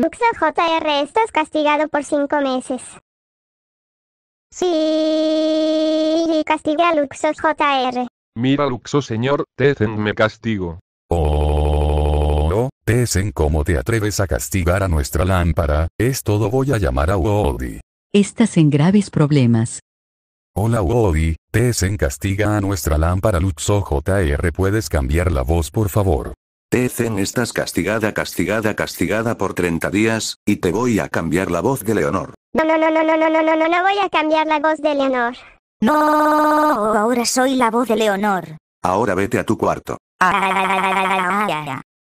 Luxo JR estás castigado por 5 meses. Sí, castiga a Luxo JR. Mira Luxo señor, Tezen me castigo. Oh, oh, cómo te atreves a castigar a nuestra lámpara, es todo voy a llamar a Woody. Estás en graves problemas. Hola Woody, Tezen castiga a nuestra lámpara Luxo JR puedes cambiar la voz por favor. Tecen, estás castigada, castigada, castigada por 30 días, y te voy a cambiar la voz de Leonor. No, no, no, no, no, no, no, no, no, no voy a cambiar la voz de Leonor. No, ahora soy la voz de Leonor. Ahora vete a tu cuarto.